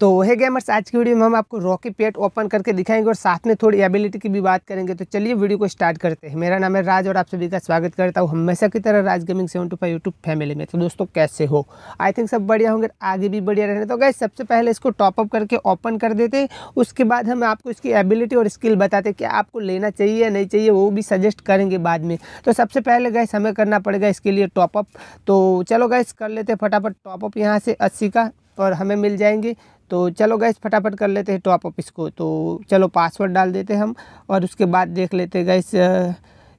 तो वह गेमर्स आज की वीडियो में हम आपको रॉकी पेट ओपन करके दिखाएंगे और साथ में थोड़ी एबिलिटी की भी बात करेंगे तो चलिए वीडियो को स्टार्ट करते हैं मेरा नाम है राज और आप सभी का स्वागत करता हूँ हमेशा की तरह Raj gaming seven two five YouTube family में तो दोस्तों कैसे हो आई थिंक सब बढ़िया होंगे आगे भी बढ़िया रहने तो गए सबसे पहले इसको टॉपअप करके ओपन कर देते उसके बाद हम आपको इसकी एबिलिटी और स्किल बताते कि आपको लेना चाहिए या नहीं चाहिए वो भी सजेस्ट करेंगे बाद में तो सबसे पहले गए हमें करना पड़ेगा इसके लिए टॉपअप तो चलो गैस कर लेते फटाफट टॉपअप यहाँ से अस्सी का और हमें मिल जाएंगे तो चलो गैस फटाफट कर लेते हैं टॉप अप इसको तो चलो पासवर्ड डाल देते हैं हम और उसके बाद देख लेते हैं गैस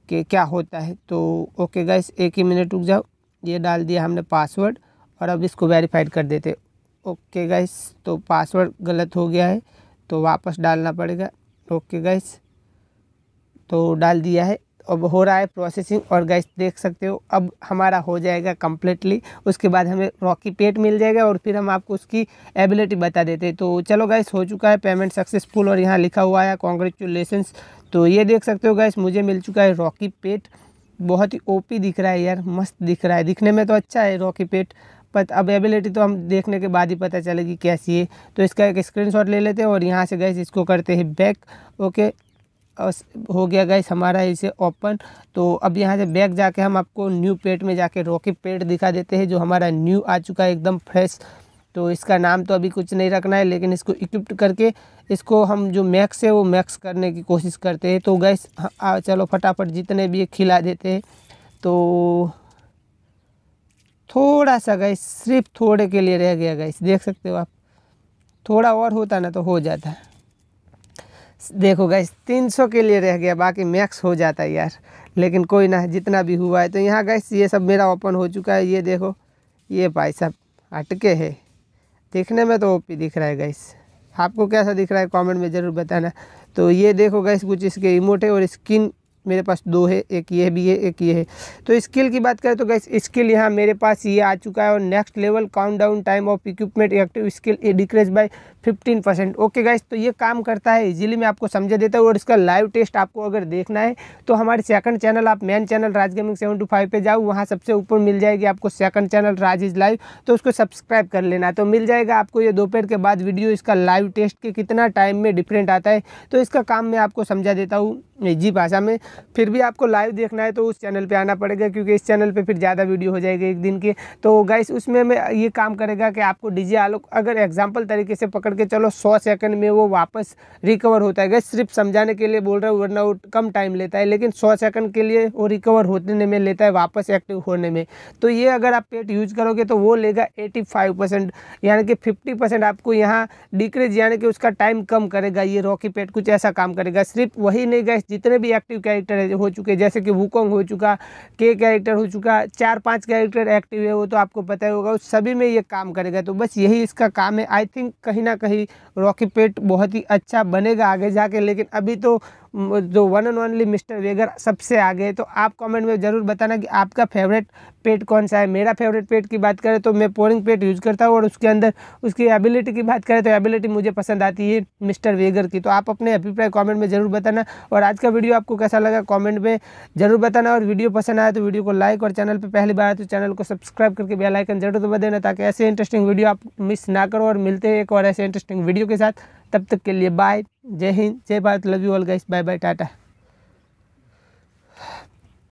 कि क्या होता है तो ओके गैस एक ही मिनट रुक जाओ ये डाल दिया हमने पासवर्ड और अब इसको वेरीफाइड कर देते ओके गैस तो पासवर्ड गलत हो गया है तो वापस डालना पड़ेगा ओके गैस तो डाल दिया है अब हो रहा है प्रोसेसिंग और गैस देख सकते हो अब हमारा हो जाएगा कम्प्लीटली उसके बाद हमें रॉकी पेट मिल जाएगा और फिर हम आपको उसकी एबिलिटी बता देते हैं तो चलो गैस हो चुका है पेमेंट सक्सेसफुल और यहाँ लिखा हुआ है कॉन्ग्रेचुलेसन तो ये देख सकते हो गैस मुझे मिल चुका है रॉकी पेट बहुत ही ओपी दिख रहा है यार मस्त दिख रहा है दिखने में तो अच्छा है रॉकी पेट पर अब एबिलिटी तो हम देखने के बाद ही पता चलेगी कैसी है तो इसका एक स्क्रीनशॉट ले लेते हैं और यहाँ से गैस इसको करते हैं बैक ओके हो गया गाइस हमारा इसे ओपन तो अब यहाँ से बैग जाके हम आपको न्यू पेट में जाके रॉकी पेट दिखा देते हैं जो हमारा न्यू आ चुका है एकदम फ्रेश तो इसका नाम तो अभी कुछ नहीं रखना है लेकिन इसको इक्विप्ट करके इसको हम जो मैक्स है वो मैक्स करने की कोशिश करते हैं तो गैस हाँ, चलो फटाफट जितने भी खिला देते हैं तो थोड़ा सा गैस सिर्फ थोड़े के लिए रह गया गैस देख सकते हो आप थोड़ा और होता ना तो हो जाता है देखो गैस 300 के लिए रह गया बाकी मैक्स हो जाता है यार लेकिन कोई ना जितना भी हुआ है तो यहाँ गैस ये सब मेरा ओपन हो चुका है ये देखो ये भाई सब अटके है देखने में तो ओपी दिख रहा है गैस आपको कैसा दिख रहा है कमेंट में ज़रूर बताना तो ये देखो गैस कुछ इसके इमोट है और स्किन मेरे पास दो है एक ये भी है एक ये है तो स्किल की बात करें तो गैस स्किल यहाँ मेरे पास ये आ चुका है और next level count down time of equipment active skill ये decrease by 15 percent okay guess तो ये काम करता है इजीली मैं आपको समझा देता हूँ और इसका लाइव टेस्ट आपको अगर देखना है तो हमारे सेकंड चैनल आप main channel Raj gaming seven two five पर जाओ वहाँ सबसे ऊपर मिल जाएगी आपको second channel Raj is live तो उसको सब्सक्राइब कर लेना तो मिल जाएगा आपको ये दोपहर के बाद वीडियो इसका लाइव टेस्ट के कितना टाइम में डिफरेंट आता है तो इसका काम मैं आपको समझा देता हूँ निजी भाषा में फिर भी आपको लाइव देखना है तो उस चैनल पे आना पड़ेगा क्योंकि इस चैनल पे फिर ज़्यादा वीडियो हो जाएगी एक दिन की तो गाइस उसमें मैं ये काम करेगा कि आपको डीजे आलोक अगर एग्जाम्पल तरीके से पकड़ के चलो सौ सेकंड में वो वापस रिकवर होता है गैस सिर्फ समझाने के लिए बोल रहा हूँ वरना वो कम टाइम लेता है लेकिन सौ सेकंड के लिए वो रिकवर होने में लेता है वापस एक्टिव होने में तो ये अगर आप पेट यूज करोगे तो वो लेगा एटी यानी कि फिफ्टी आपको यहाँ डिक्रीज यानी कि उसका टाइम कम करेगा ये रॉकी पेट कुछ ऐसा काम करेगा सिर्फ वही नहीं गैस जितने भी एक्टिव कैरेक्टर हो चुके जैसे कि वुकोंग हो चुका के कैरेक्टर हो चुका चार पाँच कैरेक्टर एक्टिव है वो तो आपको पता ही होगा उस सभी में ये काम करेगा तो बस यही इसका काम है आई थिंक कहीं ना कहीं रॉकी पेट बहुत ही अच्छा बनेगा आगे जाके लेकिन अभी तो जो वन एंड ओनली मिस्टर वेगर सबसे आगे है तो आप कमेंट में ज़रूर बताना कि आपका फेवरेट पेट कौन सा है मेरा फेवरेट पेट की बात करें तो मैं पोरिंग पेट यूज़ करता हूँ और उसके अंदर उसकी एबिलिटी की बात करें तो एबिलिटी मुझे पसंद आती है मिस्टर वेगर की तो आप अपने अभिप्राय कॉमेंट में ज़रूर बताना और आज का वीडियो आपको कैसा लगा कॉमेंट में ज़रूर बताना और वीडियो पसंद आया तो वीडियो को लाइक और चैनल पर पहली बार आए तो चैनल को सब्सक्राइब करके बेलाइकन जरूर दबा देना ताकि ऐसे इंटरेस्टिंग वीडियो आप मिस ना करो और मिलते हैं एक और ऐसे इंटरेस्टिंग वीडियो के साथ तब तक के लिए बाय जय हिंद जय Bharat love you all guys bye bye Tata